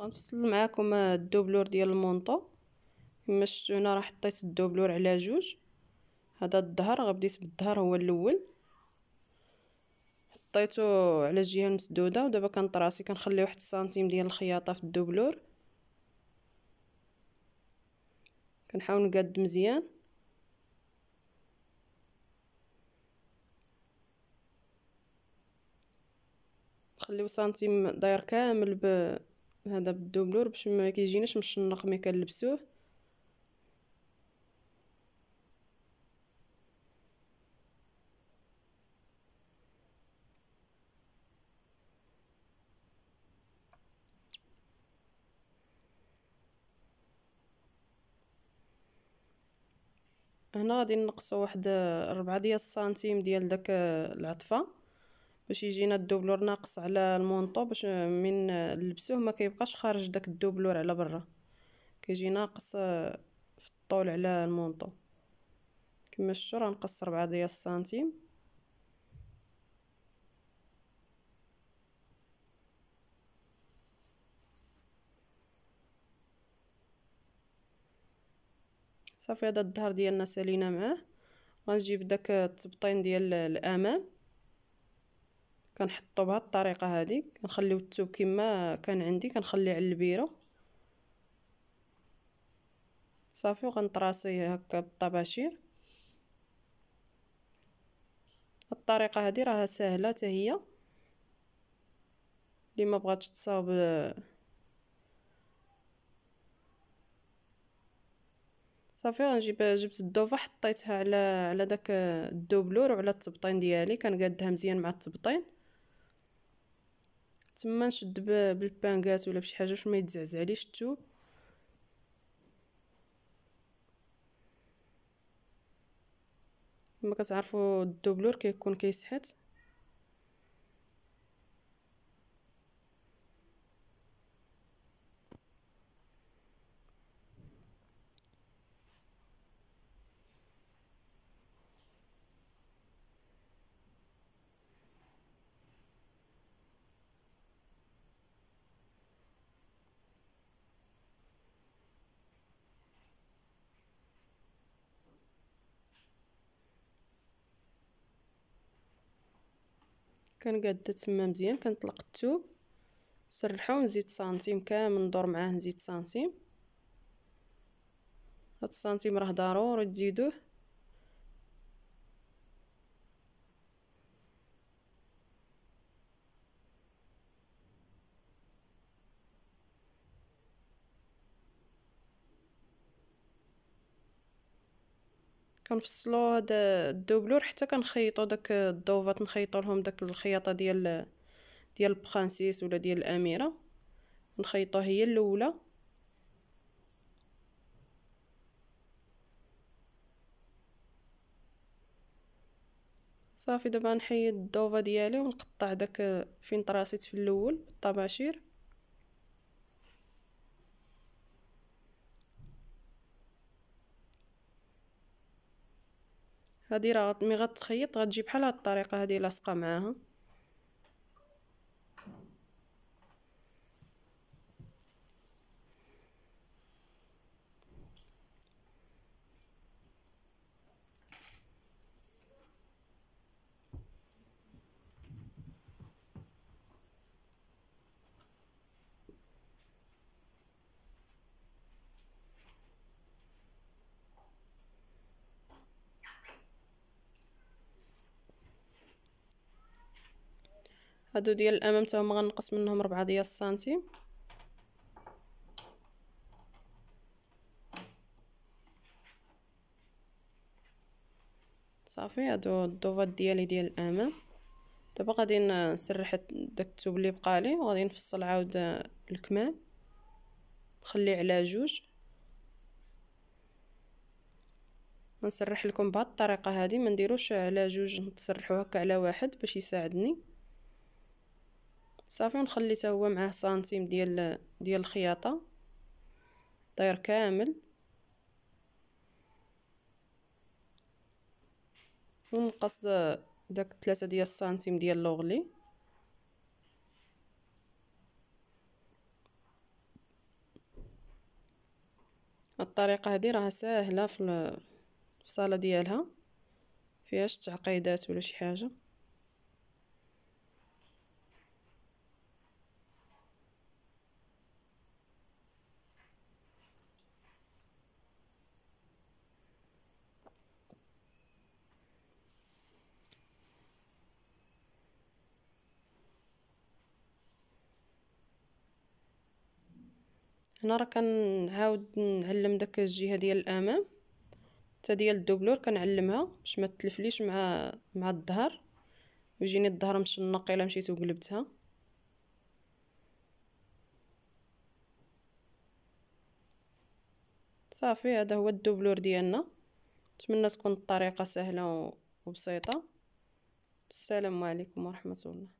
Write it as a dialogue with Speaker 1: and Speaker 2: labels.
Speaker 1: غنفصل معاكم الدوبلور ديال المونطو كما شفتوا هنا راه حطيت الدوبلور على جوج هذا الظهر غبديت بالظهر هو الاول حطيته على الجهه المسدوده ودابا كنطراسي كنخلي واحد السنتيم ديال الخياطه في الدوبلور كنحاول نقاد مزيان نخليو سنتيم داير كامل ب هذا بالدوبلور باش ما كيجيناش مشنق ملي كنلبسوه هنا غادي نقصو واحد ربعة ديال السنتيم ديال داك العطفه باش يجينا الدوبلور ناقص على المونطو باش من نلبسوه ما كيبقاش خارج داك الدوبلور على برا كيجي ناقص آه، في الطول على المونطو كما شفتوا راه نقص 4 ديال السنتيم صافي هذا الظهر ديالنا سالينا معاه غنجيب داك التبطين ديال الامام كنحطو بهاد الطريقه هادي كنخليو التوب كما كان عندي كنخليه على البيره صافي وغنطراسيه هكا بالطباشير الطريقه هادي راها سهله حتى هي اللي ما بغاتش تصاوب صافي غنجيب جبت الدوفه حطيتها على على داك الدوبلور وعلى التبطين ديالي كنقادها مزيان مع التبطين تما نشد بالبانكات ولا بشي حاجه باش ما يتزعزعليش الثوب كما كتعرفوا الدوبلور كيكون كيسحت كنقادها تما مزيان كنطلق الثوب نسرحو ونزيد سنتيم كامل ندور معاه نزيد سنتيم هاد السنتيم راه ضروري تزيدوه كنفصلوا هذا الدوبلور حتى كنخيطوا داك الضوبات نخيطوا لهم داك الخياطه ديال ديال البرانسيس ولا ديال الاميره نخيطو هي الاولى صافي دابا نحيد الضوبه ديالي ونقطع داك فين طراسيت في الاول بالطباشير هذه راه مي غتخيط غتجي بحال هاد الطريقه هذه لاصقه معاها هادو ديال الامام تا هما غنقص منهم ربعة ديال السنتيم صافي هادو الضوفات ديالي ديال الامام دابا غادي نسرح داك الثوب اللي بقالي وغادي نفصل عاود الكمام نخليه على جوج نسرح لكم بهاد الطريقه هادي ما نديروش على جوج نتسرحوا هكا على واحد باش يساعدني صافي ونخلي حتى هو معاه سنتيم ديال ديال الخياطه طير كامل ونقص داك 3 ديال السنتيم ديال لوغلي الطريقه هذه راها ساهله في الصاله ديالها فيهاش تعقيدات ولا شي حاجه هنا راه كنعاود نعلم داك الجهه ديال الامام حتى ديال الدوبلور كنعلمها باش ما تلفليش مع مع الظهر ويجيني الظهر مشنق الا مشيت وقلبتها صافي هذا هو الدوبلور ديالنا نتمنى تكون الطريقه سهله وبسيطه السلام عليكم ورحمه الله